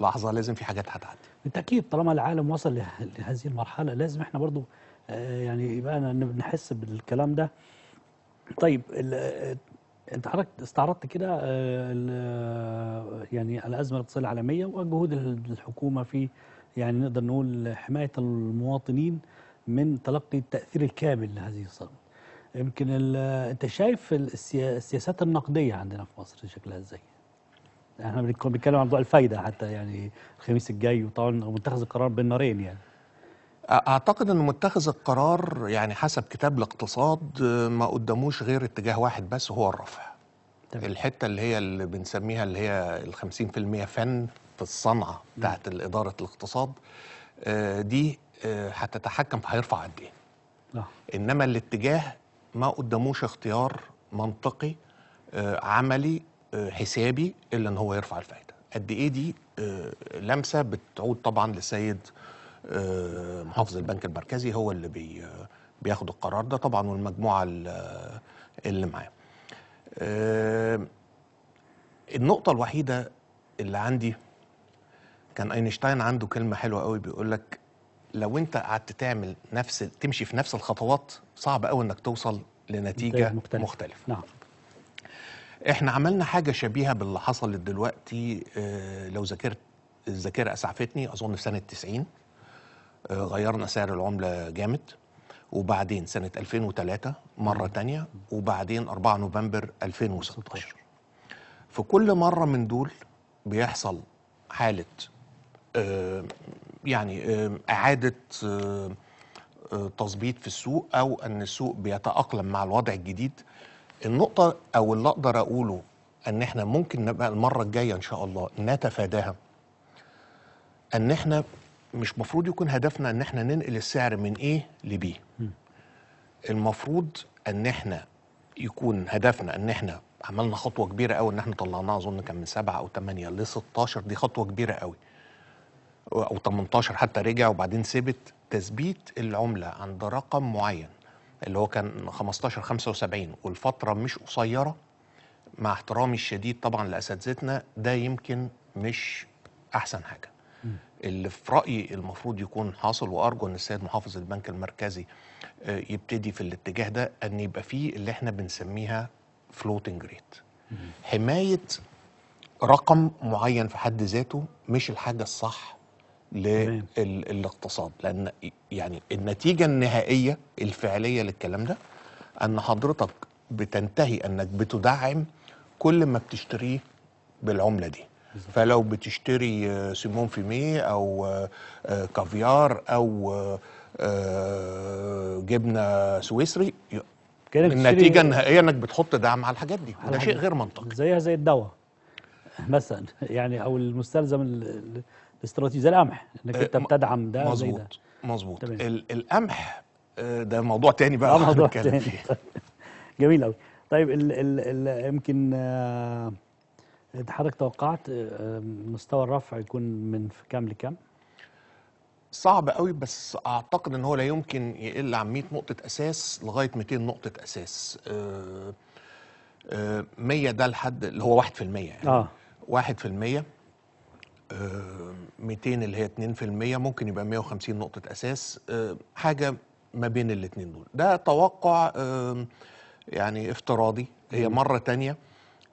لحظه لازم في حاجات هتعدي بالتاكيد طالما العالم وصل لهذه المرحله لازم احنا برضو آه، يعني يبقى نحس بالكلام ده طيب انت حضرتك استعرضت كده آه، يعني الازمه الاقتصاديه العالميه وجهود الحكومه في يعني نقدر نقول حمايه المواطنين من تلقي التاثير الكامل لهذه الصدمه. يمكن انت شايف السياسات النقديه عندنا في مصر شكلها ازاي؟ احنا بنتكلم عن موضوع الفايده حتى يعني الخميس الجاي وطبعا متخذ القرار بين نارين يعني اعتقد ان متخذ القرار يعني حسب كتاب الاقتصاد آه، ما قداموش غير اتجاه واحد بس وهو الرفع طبعا. الحته اللي هي اللي بنسميها اللي هي ال 50% فن في الصنعه بتاعت اداره الاقتصاد آه، دي آه، هتتحكم في هيرفع قد ايه انما الاتجاه ما قداموش اختيار منطقي عملي آه، حسابي الا ان هو يرفع الفائده قد ايه دي آه، لمسه بتعود طبعا للسيد آه، محافظ البنك المركزي هو اللي بي بياخد القرار ده طبعا والمجموعه اللي معاه النقطه الوحيده اللي عندي كان اينشتاين عنده كلمه حلوه قوي بيقول لك لو انت قعدت تعمل نفس تمشي في نفس الخطوات صعب قوي انك توصل لنتيجه مختلفه, مختلفة. نعم. احنا عملنا حاجه شبيهه باللي حصلت دلوقتي آه، لو ذاكرت الذاكره اسعفتني اظن في سنه 90 آه، غيرنا سعر العمله جامد وبعدين سنه 2003 مره تانية وبعدين 4 نوفمبر 2016 في كل مره من دول بيحصل حاله آه، يعني اعاده تظبيط في السوق او ان السوق بيتاقلم مع الوضع الجديد النقطة أو اللي أقدر أقوله أن إحنا ممكن نبقى المرة الجاية إن شاء الله نتفاداها أن إحنا مش مفروض يكون هدفنا أن إحنا ننقل السعر من إيه لبيه المفروض أن إحنا يكون هدفنا أن إحنا عملنا خطوة كبيرة أو إن إحنا طلعناها أظن كان من سبعة أو ثمانية ل 16 دي خطوة كبيرة قوي أو 18 حتى رجع وبعدين ثبت تثبيت العملة عند رقم معين اللي هو كان 15 75 والفتره مش قصيره مع احترامي الشديد طبعا لاساتذتنا ده يمكن مش احسن حاجه اللي في رايي المفروض يكون حاصل وارجو ان السيد محافظ البنك المركزي آه، يبتدي في الاتجاه ده ان يبقى فيه اللي احنا بنسميها فلوتنج ريت حمايه رقم معين في حد ذاته مش الحاجه الصح للاقتصاد لان يعني النتيجه النهائيه الفعليه للكلام ده ان حضرتك بتنتهي انك بتدعم كل ما بتشتريه بالعمله دي فلو بتشتري آه، سيمون فيمي او آه، آه، كافيار او جبنه سويسري النتيجه النهائيه انك بتحط دعم على الحاجات دي وده شيء غير منطقي زيها زي الدواء مثلا يعني او المستلزم استراتيجي زي القمح انك آه، انت بتدعم ده مظبوط مظبوط القمح آه، ده موضوع تاني بقى موضوع تاني فيه. جميل قوي طيب الـ الـ يمكن آه، حضرتك توقعت مستوى الرفع يكون من كام لكام؟ صعب قوي بس اعتقد ان هو لا يمكن يقل عن 100 نقطه اساس لغايه 200 نقطه اساس 100 ده الحد اللي هو 1% يعني اه 1% 200 آه، اللي هي 2% ممكن يبقى 150 نقطة أساس آه، حاجة ما بين الاتنين دول ده توقع يعني افتراضي هي مرة تانية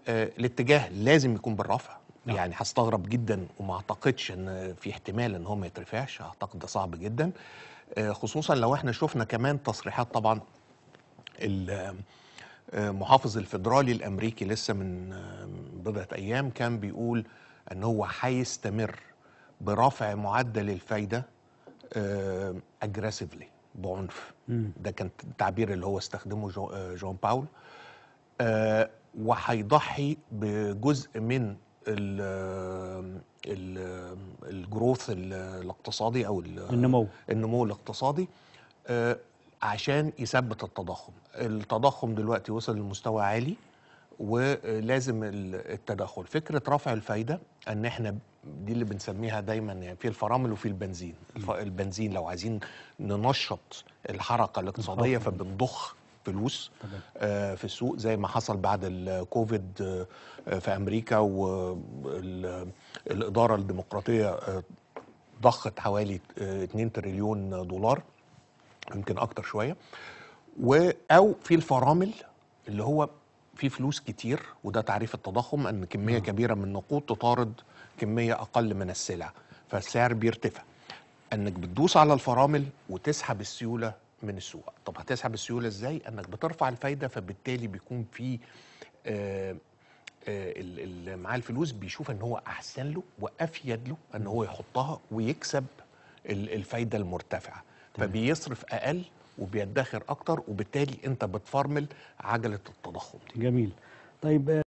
آه، الاتجاه لازم يكون بالرفع نعم. يعني هستغرب جدا وما اعتقدش ان في احتمال ان هو ما يترفعش اعتقد ده صعب جدا خصوصا لو احنا شفنا كمان تصريحات طبعا المحافظ الفيدرالي الامريكي لسه من بضعه ايام كان بيقول ان هو هيستمر برفع معدل الفايده اجريسيفلي آه، بعنف ده كان التعبير اللي هو استخدمه آه، جون باول آه، وهيضحي بجزء من الجروث الاقتصادي او النمو النمو الاقتصادي عشان يثبت التضخم التضخم دلوقتي وصل لمستوى عالي ولازم التدخل فكره رفع الفايده ان احنا دي اللي بنسميها دايما يعني في الفرامل وفي البنزين البنزين لو عايزين ننشط الحركه الاقتصاديه فبنضخ فلوس آه، في السوق زي ما حصل بعد الكوفيد آه، في امريكا والاداره الديمقراطيه آه، ضخت حوالي 2 تريليون دولار يمكن اكتر شويه او في الفرامل اللي هو في فلوس كتير وده تعريف التضخم ان كميه نعم. كبيره من النقود تطارد كميه اقل من السلع فالسعر بيرتفع انك بتدوس على الفرامل وتسحب السيوله من السوق طب هتسحب السيوله ازاي انك بترفع الفايده فبالتالي بيكون في آه، آه، اللي معاه الفلوس بيشوف ان هو احسن له وافيد له ان هو يحطها ويكسب الفايده المرتفعه فبيصرف اقل وبيدخر اكتر وبالتالي انت بتفرمل عجله التضخم دي. جميل طيب